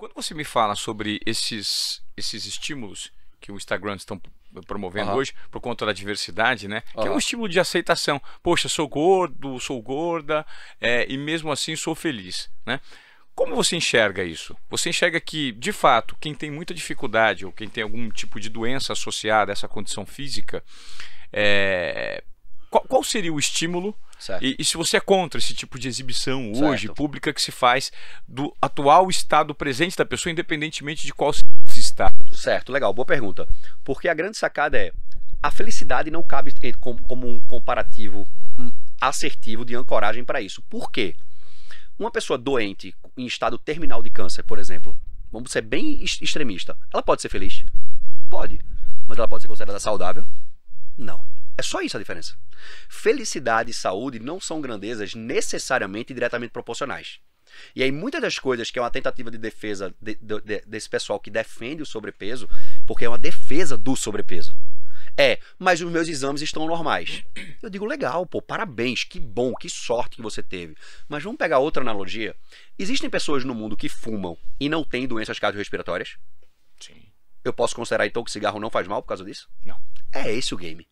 Quando você me fala sobre esses, esses estímulos que o Instagram estão promovendo uhum. hoje por conta da diversidade, né? Uhum. Que é um estímulo de aceitação. Poxa, sou gordo, sou gorda é, e mesmo assim sou feliz, né? Como você enxerga isso? Você enxerga que, de fato, quem tem muita dificuldade ou quem tem algum tipo de doença associada a essa condição física, é... qual, qual seria o estímulo e, e, se você é contra esse tipo de exibição certo. hoje, pública, que se faz do atual estado presente da pessoa, independentemente de qual estado? Certo, legal, boa pergunta. Porque a grande sacada é, a felicidade não cabe eh, como um comparativo hum, assertivo de ancoragem para isso. Por quê? Uma pessoa doente em estado terminal de câncer, por exemplo, vamos ser bem extremista, ela pode ser feliz? Pode. Mas ela pode ser considerada saudável? Não. É só isso a diferença. Felicidade e saúde não são grandezas necessariamente diretamente proporcionais. E aí, muitas das coisas que é uma tentativa de defesa de, de, de, desse pessoal que defende o sobrepeso, porque é uma defesa do sobrepeso. É, mas os meus exames estão normais. Eu digo, legal, pô, parabéns, que bom, que sorte que você teve. Mas vamos pegar outra analogia. Existem pessoas no mundo que fumam e não têm doenças cardiorrespiratórias? Sim. Eu posso considerar então que cigarro não faz mal por causa disso? Não. É esse o game.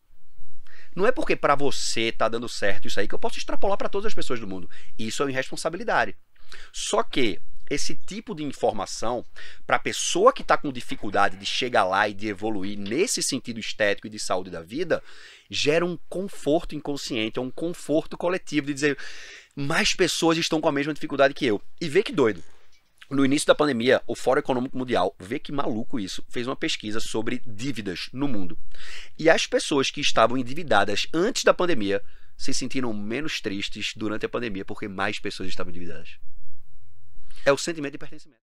Não é porque para você tá dando certo isso aí que eu posso extrapolar para todas as pessoas do mundo. Isso é irresponsabilidade. Só que esse tipo de informação para a pessoa que está com dificuldade de chegar lá e de evoluir nesse sentido estético e de saúde da vida gera um conforto inconsciente, é um conforto coletivo de dizer mais pessoas estão com a mesma dificuldade que eu. E vê que doido no início da pandemia, o Fórum Econômico Mundial, vê que maluco isso, fez uma pesquisa sobre dívidas no mundo. E as pessoas que estavam endividadas antes da pandemia se sentiram menos tristes durante a pandemia porque mais pessoas estavam endividadas. É o sentimento de pertencimento.